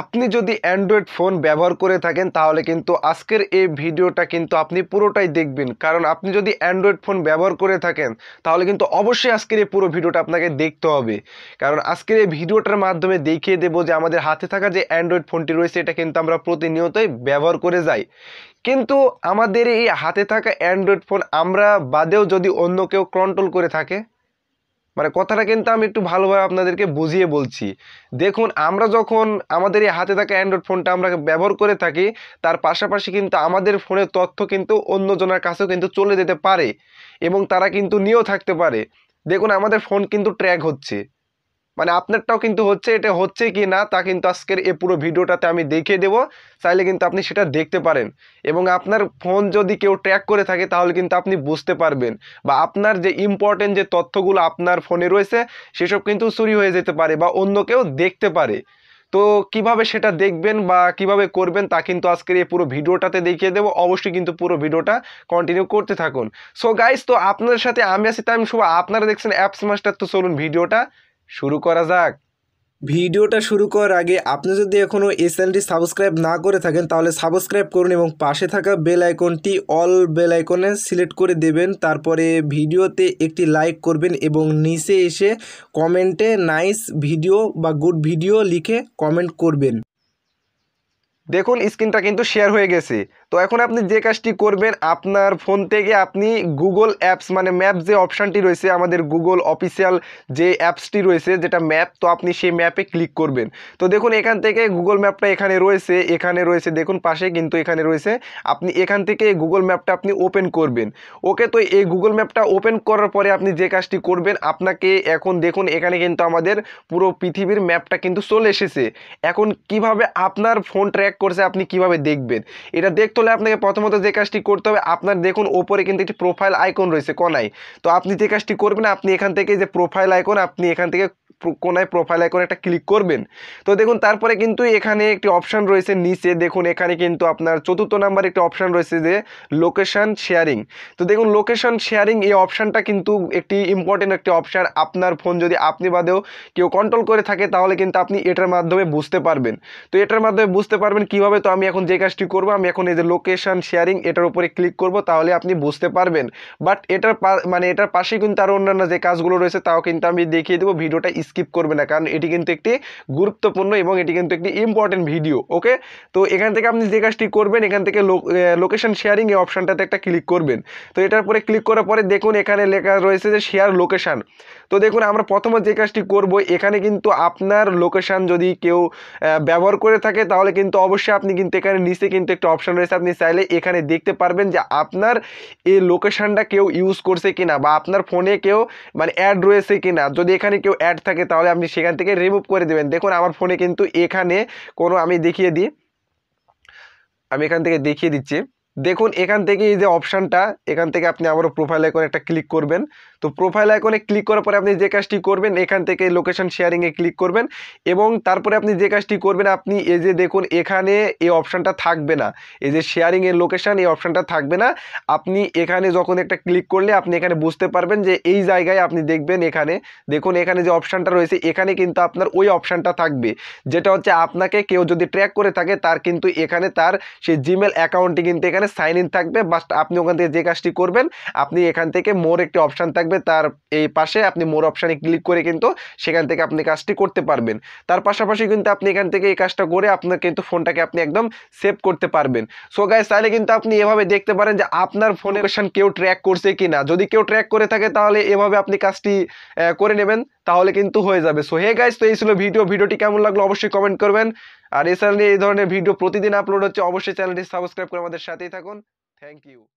আপনি যদি Android phone ব্যবহার করে থাকেন তাহলে কিন্তু আজকের এই ভিডিওটা কিন্তু আপনি পুরোটাই দেখবেন কারণ আপনি যদি অ্যান্ড্রয়েড ফোন ব্যবহার করে থাকেন তাহলে কিন্তু অবশ্যই আজকের এই পুরো ভিডিওটা আপনাকে দেখতে হবে কারণ আজকের এই ভিডিওটার মাধ্যমে দেখিয়ে দেবো যে আমাদের হাতে থাকা যে অ্যান্ড্রয়েড ফোনটি রয়েছে এটা কিন্তু আমরা প্রতিনিয়তই ব্যবহার করে যাই কিন্তু আমাদের এই হাতে থাকা অ্যান্ড্রয়েড ফোন আমরা বাদেও যদি অন্য কেউ কন্ট্রোল করে থাকে মানে কথাটা কিন্তু আমি একটু ভালোভাবে আপনাদেরকে বুঝিয়ে বলছি দেখুন আমরা যখন আমাদের এই হাতে থাকা অ্যান্ড্রয়েড ফোনটা আমরা ব্যবহার করে থাকি তার পাশাপাশি কিন্তু আমাদের ফোনের তথ্য কিন্তু অন্যজনের কাছেও কিন্তু চলে যেতে পারে এবং তারা কিন্তু নিয়েও থাকতে পারে দেখুন আমাদের ফোন কিন্তু ট্র্যাক হচ্ছে মানে আপনারটাও কিন্তু হচ্ছে এটা হচ্ছে কি না তা কিন্তু আজকের এ পুরো ভিডিওটাতে আমি দেখিয়ে দেবো চাইলে কিন্তু আপনি সেটা দেখতে পারেন এবং আপনার ফোন যদি কেউ ট্র্যাক করে থাকে তাহলে কিন্তু আপনি বুঝতে পারবেন বা আপনার যে ইম্পর্টেন্ট যে তথ্যগুলো আপনার ফোনে রয়েছে সেসব কিন্তু চুরি হয়ে যেতে পারে বা অন্য কেউ দেখতে পারে তো কিভাবে সেটা দেখবেন বা কিভাবে করবেন তা কিন্তু আজকের এই পুরো ভিডিওটাতে দেখিয়ে দেবো অবশ্যই কিন্তু পুরো ভিডিওটা কন্টিনিউ করতে থাকুন সো গাইজ তো আপনাদের সাথে আমি আছি তাই শুভ আপনারা দেখছেন অ্যাপস মাস্টার তো চলুন ভিডিওটা শুরু করা যাক ভিডিওটা শুরু করার আগে আপনি যদি এখনও এই চ্যানেলটি সাবস্ক্রাইব না করে থাকেন তাহলে সাবস্ক্রাইব করুন এবং পাশে থাকা বেল আইকনটি অল বেল আইকনে সিলেক্ট করে দেবেন তারপরে ভিডিওতে একটি লাইক করবেন এবং নিচে এসে কমেন্টে নাইস ভিডিও বা গুড ভিডিও লিখে কমেন্ট করবেন দেখুন স্ক্রিনটা কিন্তু শেয়ার হয়ে গেছে তো এখন আপনি যে কাজটি করবেন আপনার ফোন থেকে আপনি গুগল অ্যাপস মানে ম্যাপ যে অপশানটি রয়েছে আমাদের গুগল অফিসিয়াল যে অ্যাপসটি রয়েছে যেটা ম্যাপ তো আপনি সেই ম্যাপে ক্লিক করবেন তো দেখুন এখান থেকে গুগল ম্যাপটা এখানে রয়েছে এখানে রয়েছে দেখুন পাশে কিন্তু এখানে রয়েছে আপনি এখান থেকে গুগল ম্যাপটা আপনি ওপেন করবেন ওকে তো এই গুগল ম্যাপটা ওপেন করার পরে আপনি যে কাজটি করবেন আপনাকে এখন দেখুন এখানে কিন্তু আমাদের পুরো পৃথিবীর ম্যাপটা কিন্তু চলে এসেছে এখন কিভাবে আপনার ফোন ট্র্যাক করছে আপনি কিভাবে দেখবেন এটা দেখতে হলে আপনাকে প্রথমত যে কাজটি করতে হবে আপনার দেখুন ওপরে কিন্তু একটি প্রোফাইল আইকন রয়েছে কনাই তো আপনি যে কাজটি করবেন আপনি এখান থেকে যে প্রোফাইল আইকন আপনি এখান থেকে কোনায় প্রোফাইল আইকনে একটা ক্লিক করবেন তো দেখুন তারপরে কিন্তু এখানে একটি অপশান রয়েছে নিচে দেখুন এখানে কিন্তু আপনার চতুর্থ নাম্বার একটি অপশান রয়েছে যে লোকেশান শেয়ারিং তো দেখুন লোকেশান শেয়ারিং এই অপশানটা কিন্তু একটি ইম্পর্টেন্ট একটি অপশান আপনার ফোন যদি আপনি বাদেও কেউ কন্ট্রোল করে থাকে তাহলে কিন্তু আপনি এটার মাধ্যমে বুঝতে পারবেন তো এটার মাধ্যমে বুঝতে পারবেন কিভাবে তো আমি এখন যে কাজটি করব আমি এখন এই যে লোকেশান শেয়ারিং এটার উপরে ক্লিক করব তাহলে আপনি বুঝতে পারবেন বাট এটার মানে এটার পাশে কিন্তু আরও অন্যান্য যে কাজগুলো রয়েছে তাও কিন্তু আমি দেখিয়ে দেবো ভিডিওটা স্কিপ করবে না কারণ এটি কিন্তু একটি গুরুত্বপূর্ণ এবং এটি কিন্তু একটি ইম্পর্টেন্ট ভিডিও ওকে তো এখান থেকে আপনি যে কাজটি করবেন এখান থেকে লোকেশন শেয়ারিং এই অপশানটাতে একটা ক্লিক করবেন তো এটার পরে ক্লিক করার পরে দেখুন এখানে লেখা রয়েছে যে শেয়ার লোকেশান তো দেখুন আমরা প্রথমে যে কাজটি করব এখানে কিন্তু আপনার লোকেশান যদি কেউ ব্যবহার করে থাকে তাহলে কিন্তু অবশ্যই আপনি কিন্তু এখানে নিচে কিন্তু একটা অপশান রয়েছে আপনি চাইলে এখানে দেখতে পারবেন যে আপনার এই লোকেশানটা কেউ ইউজ করছে কিনা বা আপনার ফোনে কেউ মানে অ্যাড রয়েছে কিনা যদি এখানে কেউ অ্যাড থাকে থাকে তাহলে আপনি সেখান থেকে রিমুভ করে দেবেন দেখুন আমার ফোনে কিন্তু এখানে কোনো আমি দেখিয়ে দিই আমি এখান থেকে দেখিয়ে দিচ্ছি দেখুন এখান থেকে এই যে অপশানটা এখান থেকে আপনি আমারও প্রোফাইলে করে একটা ক্লিক করবেন তো প্রোফাইল আইকনে ক্লিক করার পরে আপনি যে কাজটি করবেন এখান থেকে লোকেশন শেয়ারিংয়ে ক্লিক করবেন এবং তারপরে আপনি যে কাজটি করবেন আপনি এই যে দেখুন এখানে এই অপশানটা থাকবে না এই যে শেয়ারিংয়ের লোকেশান এই অপশানটা থাকবে না আপনি এখানে যখন একটা ক্লিক করলে আপনি এখানে বুঝতে পারবেন যে এই জায়গায় আপনি দেখবেন এখানে দেখুন এখানে যে অপশানটা রয়েছে এখানে কিন্তু আপনার ওই অপশানটা থাকবে যেটা হচ্ছে আপনাকে কেউ যদি ট্র্যাক করে থাকে তার কিন্তু এখানে তার সেই জিমেল অ্যাকাউন্টটি কিন্তু এখানে সাইন ইন থাকবে বাট আপনি ওখান থেকে যে কাজটি করবেন আপনি এখান থেকে মোর একটি অপশান থাকবে থাকবে তার এই পাশে আপনি মোর অপশানে ক্লিক করে কিন্তু সেখান থেকে আপনি কাজটি করতে পারবেন তার পাশাপাশি কিন্তু আপনি এখান থেকে এই কাজটা করে আপনার কিন্তু ফোনটাকে আপনি একদম সেভ করতে পারবেন সো গাইজ তাহলে কিন্তু আপনি এভাবে দেখতে পারেন যে আপনার ফোনের লোকেশান কেউ ট্র্যাক করছে কি না যদি কেউ ট্র্যাক করে থাকে তাহলে এভাবে আপনি কাজটি করে নেবেন তাহলে কিন্তু হয়ে যাবে সো হে গাইজ তো এই ছিল ভিডিও ভিডিওটি কেমন লাগলো অবশ্যই কমেন্ট করবেন আর এছাড়া চ্যানেলে এই ধরনের ভিডিও প্রতিদিন আপলোড হচ্ছে অবশ্যই চ্যানেলটি সাবস্ক্রাইব করে আমাদের সাথেই থাকুন থ্যাংক ইউ